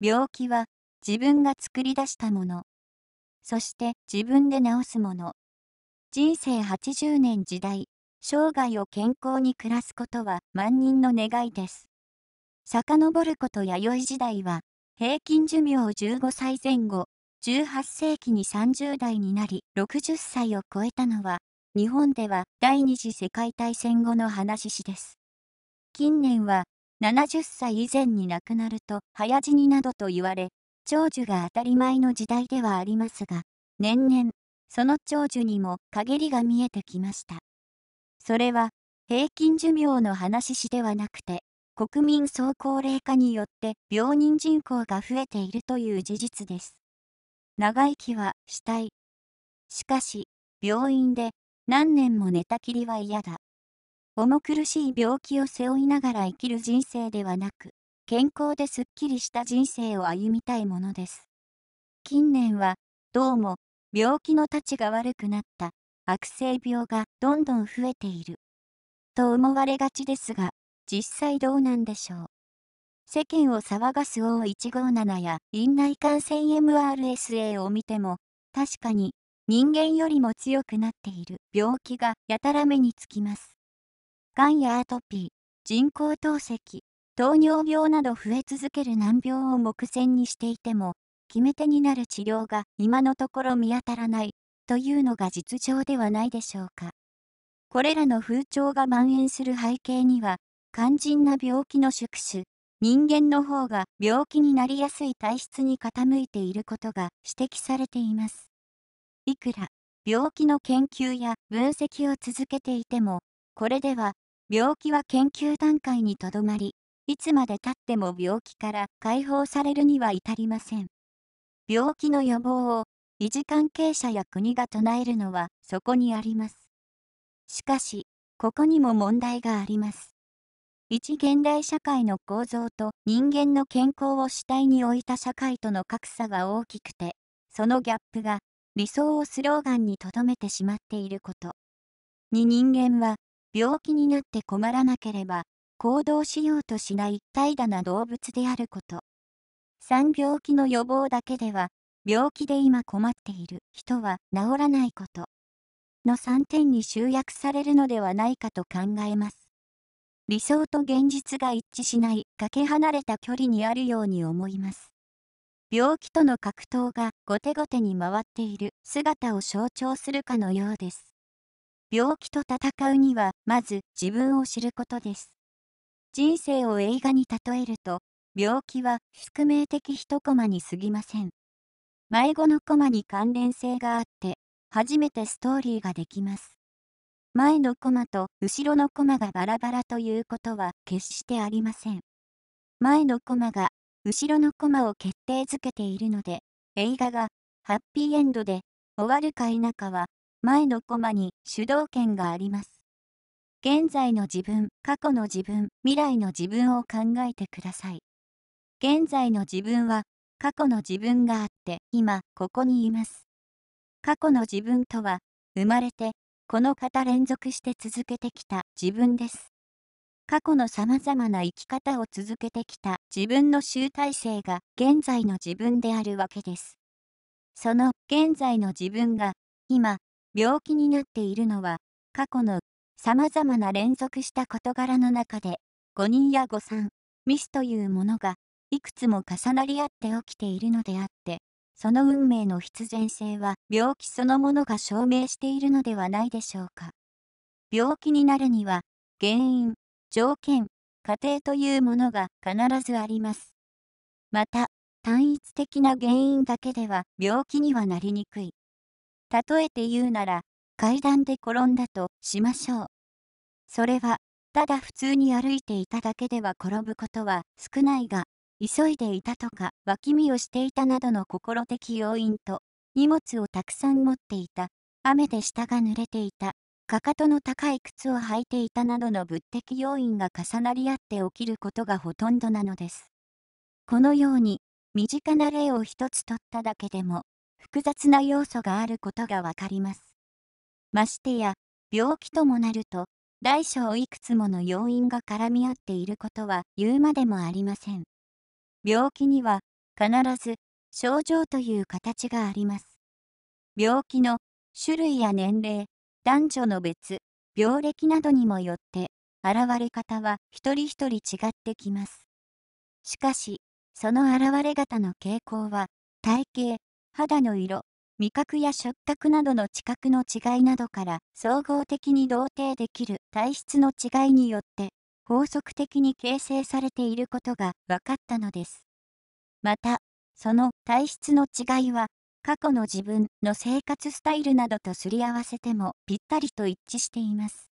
病気は自分が作り出したもの。そして自分で治すもの。人生80年時代、生涯を健康に暮らすことは万人の願いです。遡ること弥生時代は、平均寿命15歳前後、18世紀に30代になり、60歳を超えたのは、日本では第二次世界大戦後の話しです。近年は70歳以前に亡くなると早死になどと言われ、長寿が当たり前の時代ではありますが、年々、その長寿にも陰りが見えてきました。それは、平均寿命の話しではなくて、国民総高齢化によって病人人口が増えているという事実です。長生きはしたい。しかし、病院で何年も寝たきりは嫌だ。重苦しい病気を背負いながら生きる人生ではなく、健康ですっきりした人生を歩みたいものです。近年は、どうも、病気のたちが悪くなった、悪性病がどんどん増えている。と思われがちですが、実際どうなんでしょう。世間を騒がす O157 や院内感染 MRSA を見ても、確かに人間よりも強くなっている病気がやたら目につきます。がんやアトピー、人工透析、糖尿病など増え続ける難病を目前にしていても、決め手になる治療が今のところ見当たらないというのが実情ではないでしょうか。これらの風潮が蔓延する背景には、肝心な病気の宿主、人間の方が病気になりやすい体質に傾いていることが指摘されています。いくら、病気の研究や分析を続けていても、これでは病気は研究段階にとどまり、いつまでたっても病気から解放されるには至りません。病気の予防を維持関係者や国が唱えるのはそこにあります。しかし、ここにも問題があります。一現代社会の構造と人間の健康を主体に置いた社会との格差が大きくて、そのギャップが理想をスローガンにとどめてしまっていること。2人間は病気になって困らなければ、行動しようとしない怠惰な動物であること。3病気の予防だけでは、病気で今困っている人は治らないこと。の3点に集約されるのではないかと考えます。理想と現実が一致しないかけ離れた距離にあるように思います。病気との格闘が後手後手に回っている姿を象徴するかのようです。病気と戦うには、まず自分を知ることです。人生を映画に例えると、病気は宿命的一コマに過ぎません。迷子のコマに関連性があって、初めてストーリーができます。前のコマと後ろのコマがバラバラということは決してありません。前のコマが後ろのコマを決定づけているので、映画がハッピーエンドで終わるか否かは前のコマに主導権があります。現在の自分、過去の自分、未来の自分を考えてください。現在の自分は過去の自分があって今ここにいます。過去の自分とは生まれてこの方連続して続けてきた自分です。過去のさまざまな生き方を続けてきた自分の集大成が現在の自分であるわけです。その現在の自分が今病気になっているのは過去のさまざまな連続した事柄の中で誤認や誤算ミスというものがいくつも重なり合って起きているのであってその運命の必然性は病気そのものが証明しているのではないでしょうか病気になるには原因条件過程というものが必ずありますまた単一的な原因だけでは病気にはなりにくい例えて言うなら、階段で転んだとしましょう。それは、ただ普通に歩いていただけでは転ぶことは少ないが、急いでいたとか、脇見をしていたなどの心的要因と、荷物をたくさん持っていた、雨で下が濡れていた、かかとの高い靴を履いていたなどの物的要因が重なり合って起きることがほとんどなのです。このように、身近な例を一つ取っただけでも、複雑な要素があることがわかります。ましてや、病気ともなると、大小いくつもの要因が絡み合っていることは言うまでもありません。病気には必ず症状という形があります。病気の種類や年齢、男女の別、病歴などにもよって現れ方は一人一人違ってきます。しかし、その現れ方の傾向は体型、肌の色、味覚や触覚などの知覚の違いなどから総合的に同定できる体質の違いによって法則的に形成されていることが分かったのです。また、その体質の違いは過去の自分の生活スタイルなどとすり合わせてもぴったりと一致しています。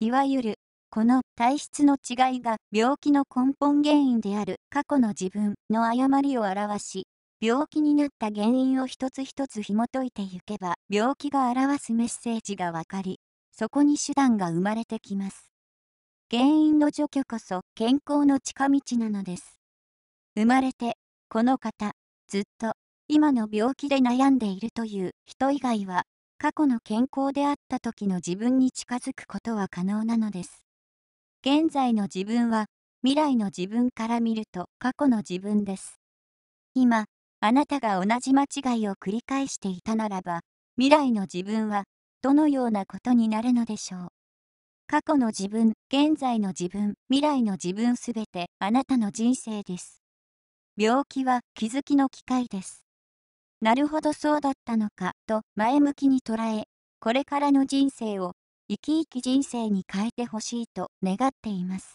いわゆる、この体質の違いが病気の根本原因である過去の自分の誤りを表し、病気になった原因を一つ一つ紐解いてゆけば病気が表すメッセージがわかりそこに手段が生まれてきます原因の除去こそ健康の近道なのです生まれてこの方ずっと今の病気で悩んでいるという人以外は過去の健康であった時の自分に近づくことは可能なのです現在の自分は未来の自分から見ると過去の自分です今あなたが同じ間違いを繰り返していたならば、未来の自分はどのようなことになるのでしょう。過去の自分、現在の自分、未来の自分すべてあなたの人生です。病気は気づきの機会です。なるほどそうだったのかと前向きに捉え、これからの人生を生き生き人生に変えてほしいと願っています。